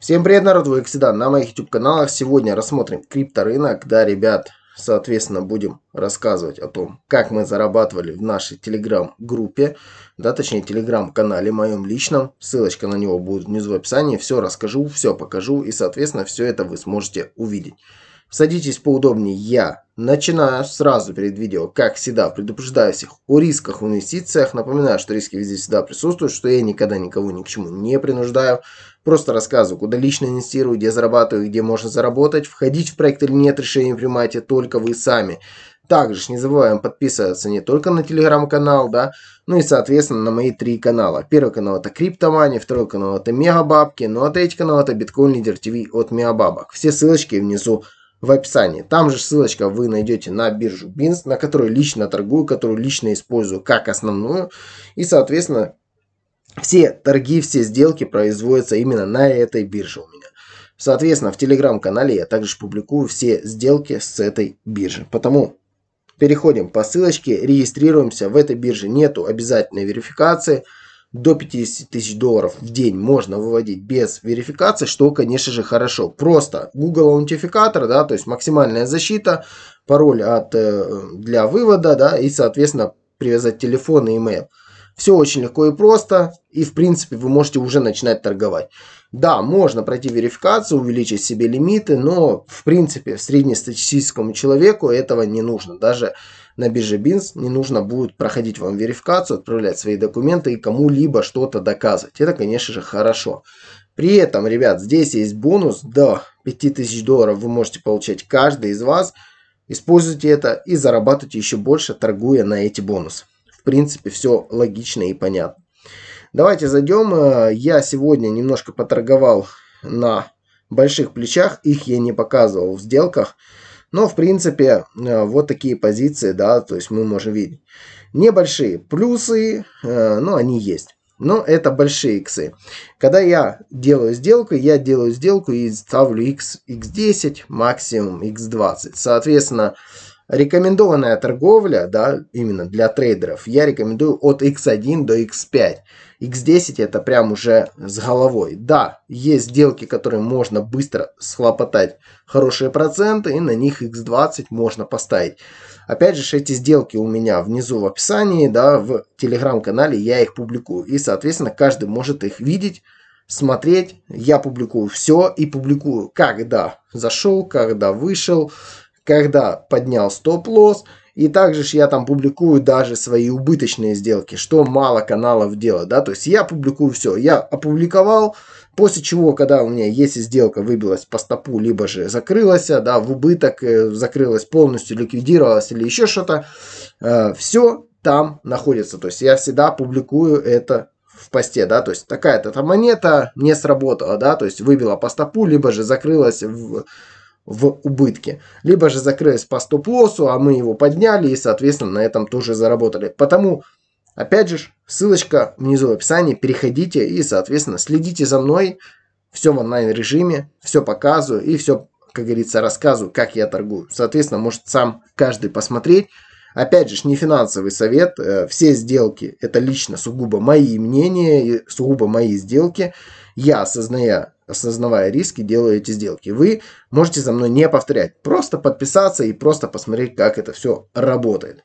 Всем привет, народ! Вы, как всегда, на моих YouTube-каналах. Сегодня рассмотрим крипторынок. Да, ребят, соответственно, будем рассказывать о том, как мы зарабатывали в нашей телеграм-группе, да, точнее, телеграм-канале моем личном. Ссылочка на него будет внизу в описании. Все расскажу, все покажу и, соответственно, все это вы сможете увидеть. Садитесь поудобнее. Я начинаю сразу перед видео, как всегда, предупреждаю всех о рисках в инвестициях. Напоминаю, что риски везде всегда присутствуют, что я никогда никого ни к чему не принуждаю. Просто рассказываю, куда лично инвестирую, где зарабатываю, где можно заработать. Входить в проект или нет, решение принимаете только вы сами. Также не забываем подписываться не только на телеграм-канал, да, ну и, соответственно, на мои три канала. Первый канал это Криптомания, второй канал это Мегабабки, ну а третий канал это Биткоин Лидер ТВ от Мегабабок. Все ссылочки внизу в описании. Там же ссылочка вы найдете на биржу Бинс, на которую лично торгую, которую лично использую как основную. И, соответственно, все торги, все сделки производятся именно на этой бирже у меня. Соответственно, в телеграм-канале я также публикую все сделки с этой биржи. Потому переходим по ссылочке, регистрируемся. В этой бирже нету обязательной верификации. До 50 тысяч долларов в день можно выводить без верификации, что, конечно же, хорошо. Просто Google аутентификатор, да, то есть максимальная защита, пароль от, э, для вывода, да, и, соответственно, привязать телефон и email. Все очень легко и просто, и в принципе вы можете уже начинать торговать. Да, можно пройти верификацию, увеличить себе лимиты, но в принципе среднестатистическому человеку этого не нужно. Даже на бирже Бинс не нужно будет проходить вам верификацию, отправлять свои документы и кому-либо что-то доказывать. Это, конечно же, хорошо. При этом, ребят, здесь есть бонус до 5000 долларов вы можете получать каждый из вас. Используйте это и зарабатывайте еще больше, торгуя на эти бонусы принципе, все логично и понятно. Давайте зайдем. Я сегодня немножко поторговал на больших плечах. Их я не показывал в сделках. Но, в принципе, э, вот такие позиции, да, то есть мы можем видеть. Небольшие плюсы, э, но они есть. Но это большие иксы. Когда я делаю сделку, я делаю сделку и ставлю x, x10, максимум x20. Соответственно, Рекомендованная торговля, да, именно для трейдеров, я рекомендую от X1 до X5. X10 это прям уже с головой. Да, есть сделки, которые можно быстро схлопотать хорошие проценты, и на них X20 можно поставить. Опять же, эти сделки у меня внизу в описании, да, в телеграм-канале я их публикую. И, соответственно, каждый может их видеть, смотреть. Я публикую все и публикую, когда зашел, когда вышел, когда поднял стоп-лосс. И также ж я там публикую даже свои убыточные сделки, что мало каналов делает, да, то есть я публикую все, я опубликовал, после чего, когда у меня, если сделка выбилась по стопу, либо же закрылась, да, в убыток, э, закрылась полностью, ликвидировалась или еще что-то, э, все там находится, то есть я всегда публикую это в посте, да, то есть такая-то монета не сработала, да, то есть выбила по стопу, либо же закрылась в в убытке. Либо же закрылись по стоп-лоссу, а мы его подняли и, соответственно, на этом тоже заработали. Потому, опять же, ссылочка внизу в описании, переходите и, соответственно, следите за мной. Все в онлайн-режиме, все показываю и все, как говорится, рассказываю, как я торгую. Соответственно, может сам каждый посмотреть. Опять же, не финансовый совет, э, все сделки это лично сугубо мои мнения, и сугубо мои сделки. Я, осозная осознавая риски, делаю эти сделки. Вы можете за мной не повторять, просто подписаться и просто посмотреть, как это все работает.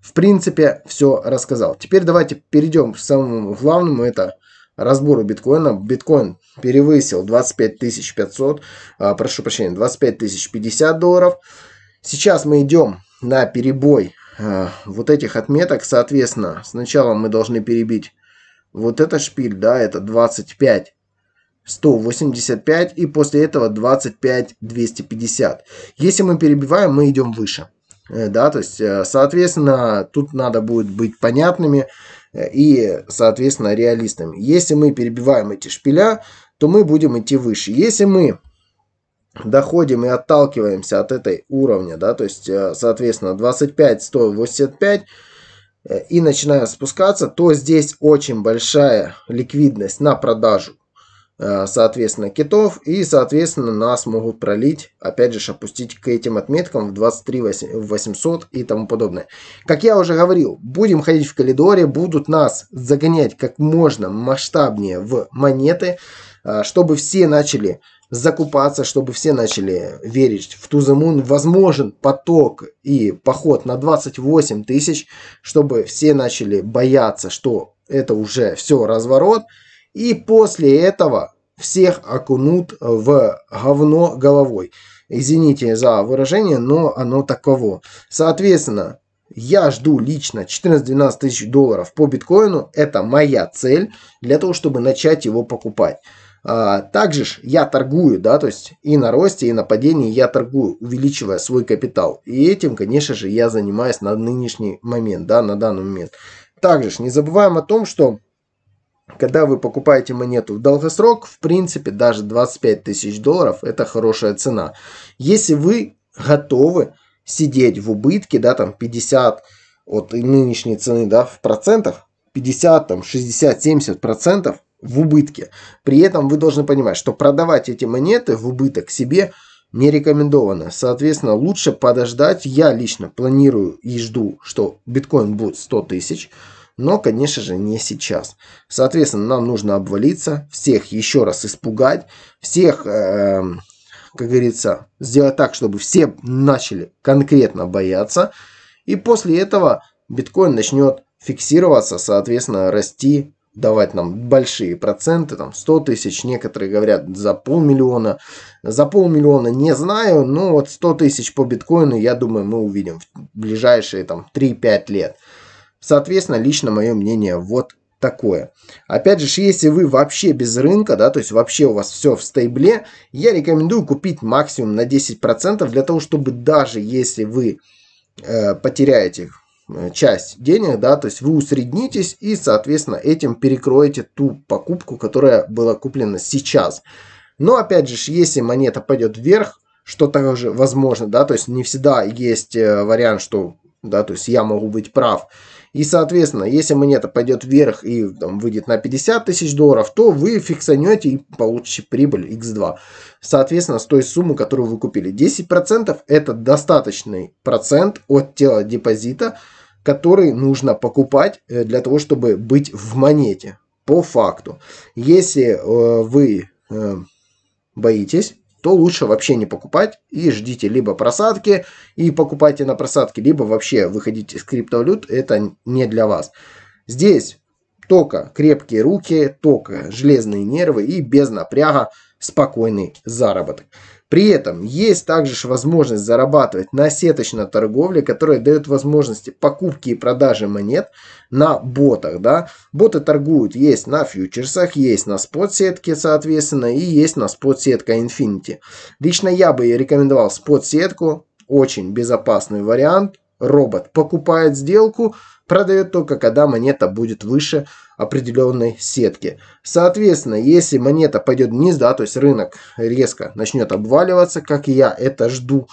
В принципе, все рассказал. Теперь давайте перейдем к самому главному, это разбору биткоина. Биткоин перевысил 25 500, а, прошу прощения, 25 050 долларов. Сейчас мы идем на перебой а, вот этих отметок, соответственно, сначала мы должны перебить вот этот шпиль, да, это 25 185 и после этого 25 250. Если мы перебиваем, мы идем выше. Э, да, то есть, э, соответственно, тут надо будет быть понятными э, и, соответственно, реалистами. Если мы перебиваем эти шпиля, то мы будем идти выше. Если мы доходим и отталкиваемся от этой уровня, да, то есть, соответственно, 25, 185, и начинаем спускаться, то здесь очень большая ликвидность на продажу. Э, соответственно, китов. И, соответственно, нас могут пролить, опять же, опустить к этим отметкам в 23 800 и тому подобное. Как я уже говорил, будем ходить в коридоре, будут нас загонять как можно масштабнее в монеты, э, чтобы все начали закупаться, чтобы все начали верить в Тузамун. Возможен поток и поход на 28 тысяч, чтобы все начали бояться, что это уже все разворот – и после этого всех окунут в говно головой. Извините за выражение, но оно таково. Соответственно, я жду лично 14-12 тысяч долларов по биткоину. Это моя цель для того, чтобы начать его покупать. А, также ж я торгую, да, то есть и на росте, и на падении я торгую, увеличивая свой капитал. И этим, конечно же, я занимаюсь на нынешний момент, да, на данный момент. Также ж не забываем о том, что когда вы покупаете монету в долгосрок, в принципе, даже 25 тысяч долларов – это хорошая цена. Если вы готовы сидеть в убытке, да, там 50 от нынешней цены, да, в процентах, 50, там, 60, 70 процентов в убытке. При этом вы должны понимать, что продавать эти монеты в убыток себе не рекомендовано. Соответственно, лучше подождать. Я лично планирую и жду, что биткоин будет 100 тысяч – но, конечно же, не сейчас. Соответственно, нам нужно обвалиться, всех еще раз испугать, всех, э, как говорится, сделать так, чтобы все начали конкретно бояться. И после этого биткоин начнет фиксироваться, соответственно, расти, давать нам большие проценты, там 100 тысяч, некоторые говорят за полмиллиона. За полмиллиона не знаю, но вот 100 тысяч по биткоину, я думаю, мы увидим в ближайшие там 3-5 лет. Соответственно, лично мое мнение вот такое. Опять же, если вы вообще без рынка, да, то есть вообще у вас все в стейбле, я рекомендую купить максимум на 10% для того, чтобы даже если вы э, потеряете э, часть денег, да, то есть вы усреднитесь и, соответственно, этим перекроете ту покупку, которая была куплена сейчас. Но, опять же, если монета пойдет вверх, что также возможно, да, то есть не всегда есть э, вариант, что, да, то есть я могу быть прав, и, соответственно, если монета пойдет вверх и там, выйдет на 50 тысяч долларов, то вы фиксанете и получите прибыль x2. Соответственно, с той суммы, которую вы купили. 10% это достаточный процент от тела депозита, который нужно покупать э, для того, чтобы быть в монете. По факту. Если э, вы э, боитесь то лучше вообще не покупать и ждите либо просадки и покупайте на просадке, либо вообще выходите из криптовалют, это не для вас. Здесь только крепкие руки, только железные нервы и без напряга спокойный заработок. При этом есть также возможность зарабатывать на сеточной торговле, которая дает возможности покупки и продажи монет на ботах. Да? Боты торгуют есть на фьючерсах, есть на спот-сетке, соответственно, и есть на спот-сетка Infinity. Лично я бы рекомендовал спот-сетку, очень безопасный вариант. Робот покупает сделку, продает только, когда монета будет выше определенной сетки. Соответственно, если монета пойдет вниз, да, то есть рынок резко начнет обваливаться, как я это жду,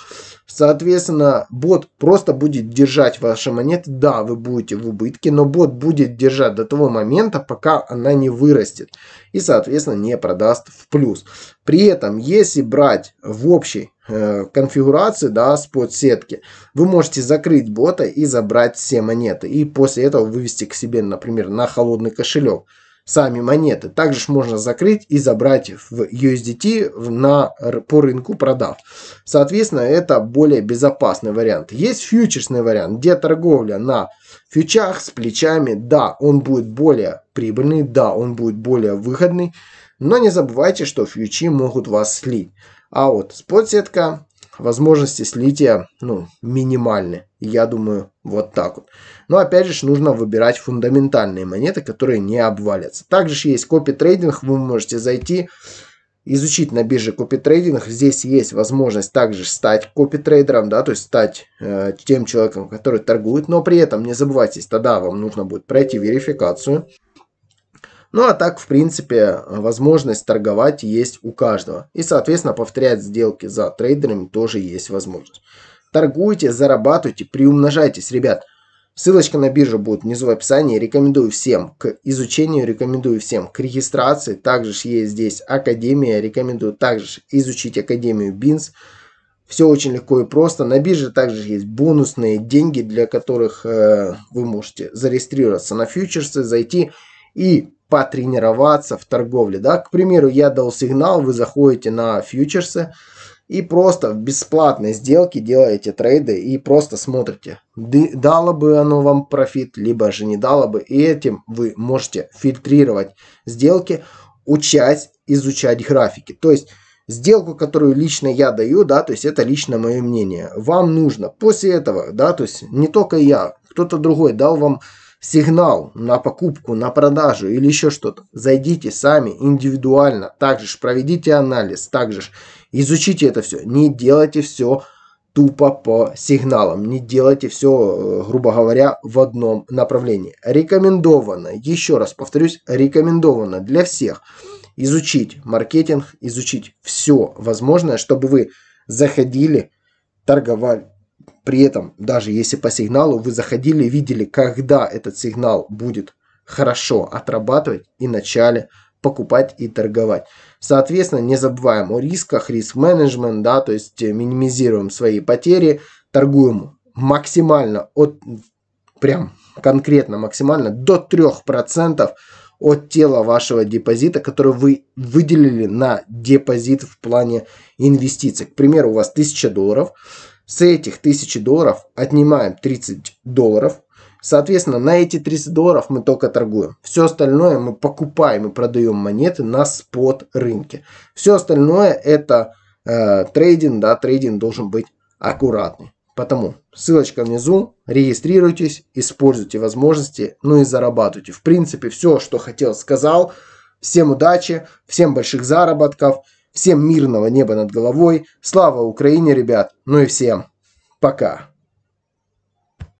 соответственно, бот просто будет держать ваши монеты. Да, вы будете в убытке, но бот будет держать до того момента, пока она не вырастет и, соответственно, не продаст в плюс. При этом, если брать в общей Э, конфигурации, да, с подсетки, вы можете закрыть бота и забрать все монеты. И после этого вывести к себе, например, на холодный кошелек сами монеты. Также можно закрыть и забрать в USDT на, по рынку продав. Соответственно, это более безопасный вариант. Есть фьючерсный вариант, где торговля на фьючах с плечами. Да, он будет более прибыльный, да, он будет более выгодный. Но не забывайте, что фьючи могут вас слить. А вот спотсетка, возможности слития ну, минимальны. Я думаю, вот так вот. Но опять же, нужно выбирать фундаментальные монеты, которые не обвалятся. Также же есть копи-трейдинг, вы можете зайти, изучить на бирже копи-трейдинг. Здесь есть возможность также стать копи-трейдером, да, то есть стать э, тем человеком, который торгует. Но при этом не забывайте, тогда вам нужно будет пройти верификацию. Ну а так, в принципе, возможность торговать есть у каждого. И, соответственно, повторять сделки за трейдерами тоже есть возможность. Торгуйте, зарабатывайте, приумножайтесь, ребят. Ссылочка на биржу будет внизу в описании. Рекомендую всем к изучению, рекомендую всем к регистрации. Также есть здесь Академия, рекомендую также изучить Академию Бинс. Все очень легко и просто. На бирже также есть бонусные деньги, для которых э, вы можете зарегистрироваться на фьючерсы, зайти и потренироваться в торговле. Да? К примеру, я дал сигнал, вы заходите на фьючерсы и просто в бесплатной сделке делаете трейды и просто смотрите, дало бы оно вам профит, либо же не дало бы. И этим вы можете фильтрировать сделки, учать, изучать графики. То есть сделку, которую лично я даю, да, то есть это лично мое мнение. Вам нужно после этого, да, то есть не только я, кто-то другой дал вам сигнал на покупку, на продажу или еще что-то, зайдите сами индивидуально, также проведите анализ, также изучите это все. Не делайте все тупо по сигналам, не делайте все, э, грубо говоря, в одном направлении. Рекомендовано, еще раз повторюсь, рекомендовано для всех изучить маркетинг, изучить все возможное, чтобы вы заходили, торговали, при этом, даже если по сигналу вы заходили, видели, когда этот сигнал будет хорошо отрабатывать и начали покупать и торговать. Соответственно, не забываем о рисках, риск-менеджмент, да, то есть э, минимизируем свои потери, торгуем максимально от прям конкретно максимально до 3% от тела вашего депозита, который вы выделили на депозит в плане инвестиций. К примеру, у вас 1000 долларов, с этих 1000 долларов отнимаем 30 долларов. Соответственно, на эти 30 долларов мы только торгуем. Все остальное мы покупаем и продаем монеты на спот рынке. Все остальное это э, трейдинг. Да, трейдинг должен быть аккуратный. Потому ссылочка внизу, регистрируйтесь, используйте возможности, ну и зарабатывайте. В принципе, все, что хотел, сказал. Всем удачи, всем больших заработков. Всем мирного неба над головой. Слава Украине, ребят. Ну и всем пока.